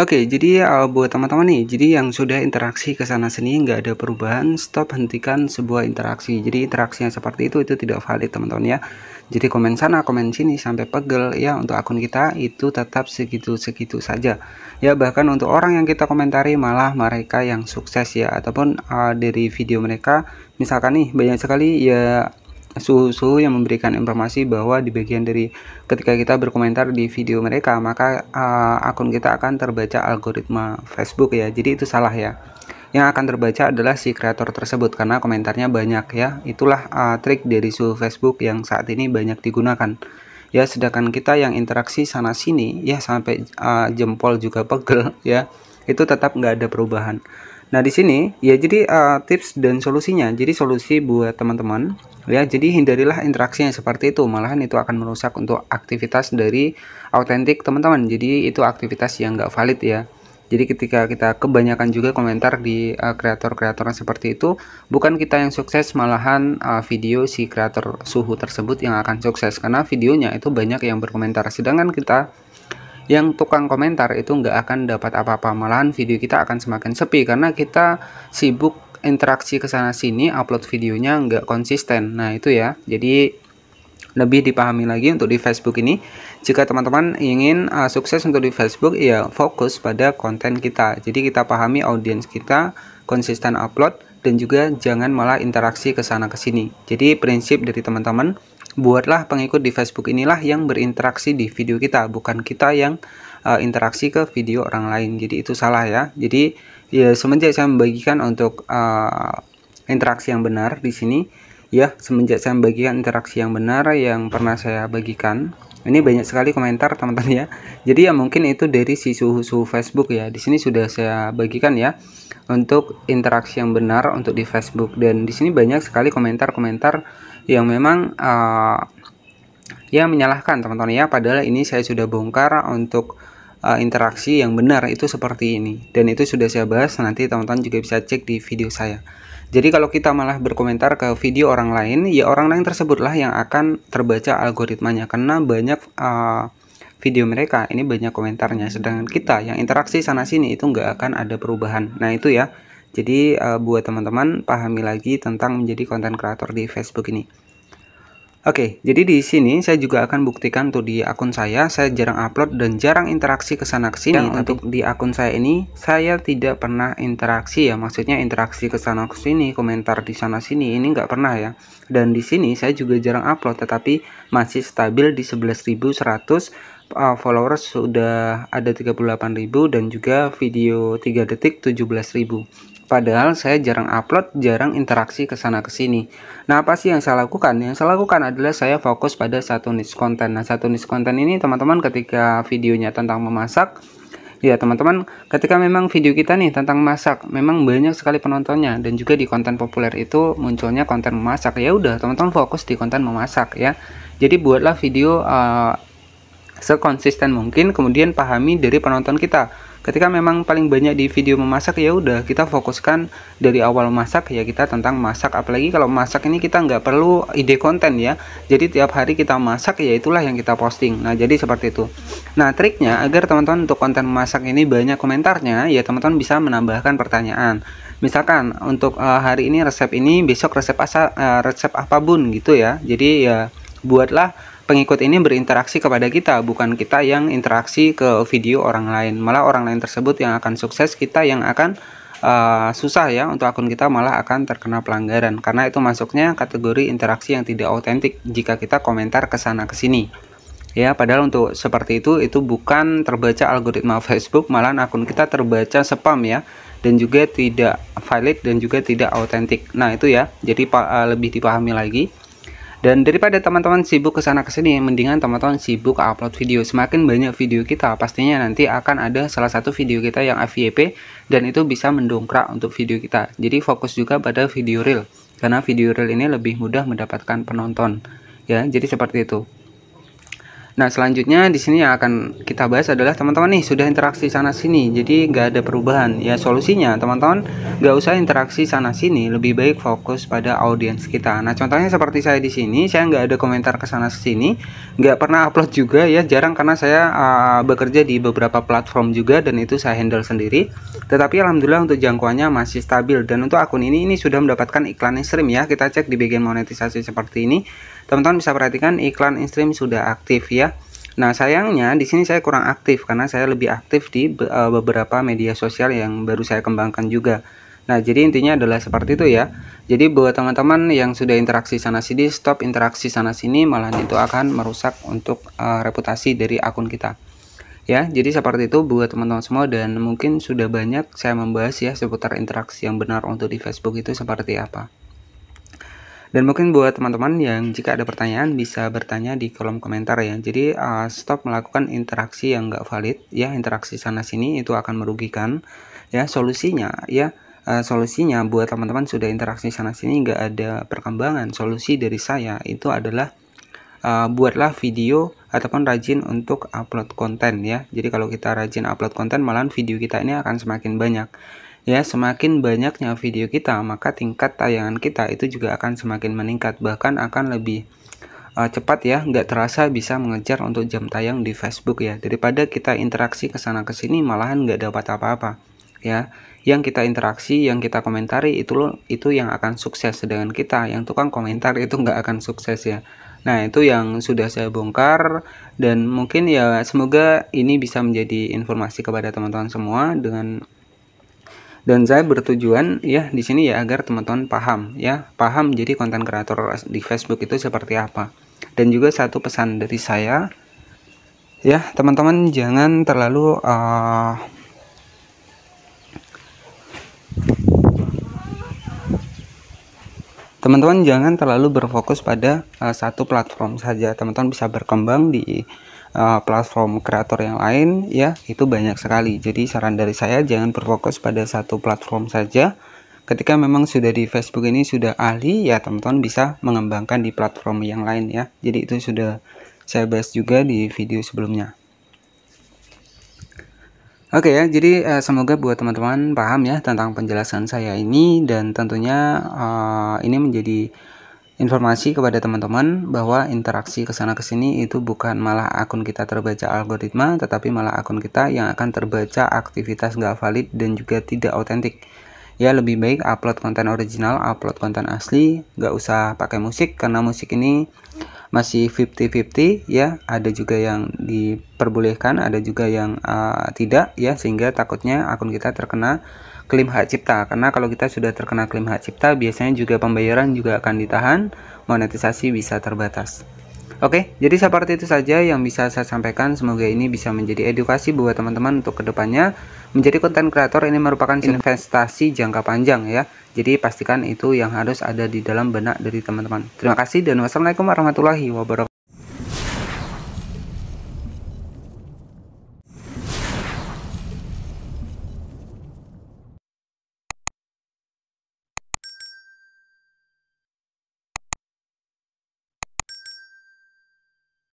Oke, jadi uh, buat teman-teman nih, jadi yang sudah interaksi ke sana sini nggak ada perubahan, stop hentikan sebuah interaksi. Jadi interaksi yang seperti itu itu tidak valid teman-teman ya. Jadi komen sana, komen sini sampai pegel ya untuk akun kita itu tetap segitu-segitu saja. Ya bahkan untuk orang yang kita komentari malah mereka yang sukses ya ataupun uh, dari video mereka misalkan nih banyak sekali ya suhu-suhu yang memberikan informasi bahwa di bagian dari ketika kita berkomentar di video mereka maka uh, akun kita akan terbaca algoritma Facebook ya jadi itu salah ya yang akan terbaca adalah si kreator tersebut karena komentarnya banyak ya itulah uh, trik dari suhu Facebook yang saat ini banyak digunakan ya sedangkan kita yang interaksi sana sini ya sampai uh, jempol juga pegel ya itu tetap nggak ada perubahan Nah, di sini ya jadi uh, tips dan solusinya. Jadi solusi buat teman-teman ya. Jadi hindarilah interaksinya seperti itu. Malahan itu akan merusak untuk aktivitas dari autentik teman-teman. Jadi itu aktivitas yang nggak valid ya. Jadi ketika kita kebanyakan juga komentar di eh, kreator-kreator uh, seperti itu, bukan kita yang sukses malahan uh, video si kreator suhu tersebut yang akan sukses karena videonya itu banyak yang berkomentar. Sedangkan kita yang tukang komentar itu nggak akan dapat apa-apa malahan video kita akan semakin sepi karena kita sibuk interaksi ke sana sini upload videonya nggak konsisten nah itu ya jadi lebih dipahami lagi untuk di Facebook ini jika teman-teman ingin uh, sukses untuk di Facebook ya fokus pada konten kita jadi kita pahami audiens kita konsisten upload dan juga jangan malah interaksi ke sana ke sini jadi prinsip dari teman-teman buatlah pengikut di Facebook inilah yang berinteraksi di video kita, bukan kita yang uh, interaksi ke video orang lain. Jadi itu salah ya. Jadi ya semenjak saya membagikan untuk uh, interaksi yang benar di sini, ya semenjak saya membagikan interaksi yang benar yang pernah saya bagikan ini banyak sekali komentar teman-teman ya jadi ya mungkin itu dari si suhu-suhu Facebook ya di sini sudah saya bagikan ya untuk interaksi yang benar untuk di Facebook dan di sini banyak sekali komentar-komentar yang memang uh, ya menyalahkan teman-teman ya padahal ini saya sudah bongkar untuk uh, interaksi yang benar itu seperti ini dan itu sudah saya bahas nanti teman-teman juga bisa cek di video saya jadi kalau kita malah berkomentar ke video orang lain ya orang lain tersebutlah yang akan terbaca algoritmanya karena banyak uh, video mereka ini banyak komentarnya sedangkan kita yang interaksi sana sini itu nggak akan ada perubahan nah itu ya jadi uh, buat teman-teman pahami lagi tentang menjadi konten kreator di Facebook ini Oke, jadi di sini saya juga akan buktikan tuh di akun saya, saya jarang upload dan jarang interaksi ke sana ke sini. Dan untuk di akun saya ini, saya tidak pernah interaksi ya, maksudnya interaksi ke sana ke sini, komentar di sana sini ini nggak pernah ya. Dan di sini saya juga jarang upload, tetapi masih stabil di 11.100 uh, e, followers sudah ada 38.000 dan juga video 3 detik 17.000. Padahal saya jarang upload, jarang interaksi ke sana ke sini. Nah, apa sih yang saya lakukan? Yang saya lakukan adalah saya fokus pada satu niche konten. Nah, satu niche konten ini teman-teman ketika videonya tentang memasak, ya teman-teman ketika memang video kita nih tentang masak memang banyak sekali penontonnya dan juga di konten populer itu munculnya konten memasak ya udah teman-teman fokus di konten memasak ya jadi buatlah video uh, sekonsisten mungkin kemudian pahami dari penonton kita ketika memang paling banyak di video memasak ya udah kita fokuskan dari awal masak ya kita tentang masak apalagi kalau masak ini kita nggak perlu ide konten ya jadi tiap hari kita masak ya itulah yang kita posting nah jadi seperti itu nah triknya agar teman-teman untuk konten masak ini banyak komentarnya ya teman-teman bisa menambahkan pertanyaan misalkan untuk uh, hari ini resep ini besok resep asa, uh, resep apapun gitu ya jadi ya buatlah pengikut ini berinteraksi kepada kita, bukan kita yang interaksi ke video orang lain. Malah orang lain tersebut yang akan sukses, kita yang akan uh, susah ya untuk akun kita malah akan terkena pelanggaran karena itu masuknya kategori interaksi yang tidak otentik jika kita komentar ke sana ke sini. Ya, padahal untuk seperti itu itu bukan terbaca algoritma Facebook, malah akun kita terbaca spam ya dan juga tidak valid dan juga tidak autentik. Nah, itu ya. Jadi eh, lebih dipahami lagi dan daripada teman-teman sibuk ke sana ke sini mendingan teman-teman sibuk upload video. Semakin banyak video kita, pastinya nanti akan ada salah satu video kita yang FYP dan itu bisa mendongkrak untuk video kita. Jadi fokus juga pada video real, karena video real ini lebih mudah mendapatkan penonton. Ya, jadi seperti itu. Nah selanjutnya di sini yang akan kita bahas adalah teman-teman nih sudah interaksi sana sini jadi nggak ada perubahan ya solusinya teman-teman nggak usah interaksi sana sini lebih baik fokus pada audiens kita. Nah contohnya seperti saya di sini saya nggak ada komentar ke sana sini nggak pernah upload juga ya jarang karena saya uh, bekerja di beberapa platform juga dan itu saya handle sendiri. Tetapi alhamdulillah untuk jangkauannya masih stabil dan untuk akun ini ini sudah mendapatkan iklan stream ya kita cek di bagian monetisasi seperti ini teman-teman bisa perhatikan iklan InStream sudah aktif ya Nah, sayangnya di sini saya kurang aktif karena saya lebih aktif di eh, beberapa media sosial yang baru saya kembangkan juga. Nah, jadi intinya adalah seperti itu ya. Jadi buat teman-teman yang sudah interaksi sana sini, stop interaksi sana sini, malah itu akan merusak untuk uh, reputasi dari akun kita. Ya, jadi seperti itu buat teman-teman semua dan mungkin sudah banyak saya membahas ya seputar interaksi yang benar untuk di Facebook itu seperti apa. Dan mungkin buat teman-teman yang jika ada pertanyaan bisa bertanya di kolom komentar ya. Jadi uh, stop melakukan interaksi yang nggak valid ya, interaksi sana sini itu akan merugikan ya solusinya ya. Uh, solusinya buat teman-teman sudah interaksi sana sini nggak ada perkembangan solusi dari saya itu adalah uh, buatlah video ataupun rajin untuk upload konten ya jadi kalau kita rajin upload konten malahan video kita ini akan semakin banyak ya semakin banyaknya video kita maka tingkat tayangan kita itu juga akan semakin meningkat bahkan akan lebih uh, cepat ya nggak terasa bisa mengejar untuk jam tayang di Facebook ya daripada kita interaksi ke sana ke sini malahan nggak dapat apa-apa ya yang kita interaksi yang kita komentari itu loh itu yang akan sukses sedangkan kita yang tukang komentar itu nggak akan sukses ya Nah, itu yang sudah saya bongkar dan mungkin ya semoga ini bisa menjadi informasi kepada teman-teman semua dengan dan saya bertujuan ya di sini ya agar teman-teman paham ya paham jadi konten kreator di Facebook itu seperti apa dan juga satu pesan dari saya ya teman-teman jangan terlalu uh, teman-teman jangan terlalu berfokus pada uh, satu platform saja teman-teman bisa berkembang di Eh, platform kreator yang lain ya itu banyak sekali jadi saran dari saya jangan berfokus pada satu platform saja ketika memang sudah di Facebook ini sudah ahli ya teman-teman bisa mengembangkan di platform yang lain ya jadi itu sudah saya bahas juga di video sebelumnya Oke okay ya, jadi uh, semoga buat teman-teman paham ya tentang penjelasan saya ini dan tentunya uh, ini menjadi informasi kepada teman-teman bahwa interaksi kesana kesini itu bukan malah akun kita terbaca algoritma tetapi malah akun kita yang akan terbaca aktivitas nggak valid dan juga tidak otentik ya lebih baik upload konten original upload konten asli nggak usah pakai musik karena musik ini masih 50-50 ya ada juga yang diperbolehkan ada juga yang uh, tidak ya sehingga takutnya akun kita terkena klaim hak cipta karena kalau kita sudah terkena klaim hak cipta biasanya juga pembayaran juga akan ditahan monetisasi bisa terbatas Oke, jadi seperti itu saja yang bisa saya sampaikan. Semoga ini bisa menjadi edukasi buat teman-teman untuk kedepannya. Menjadi konten kreator ini merupakan investasi jangka panjang ya. Jadi pastikan itu yang harus ada di dalam benak dari teman-teman. Terima kasih dan wassalamualaikum warahmatullahi wabarakatuh.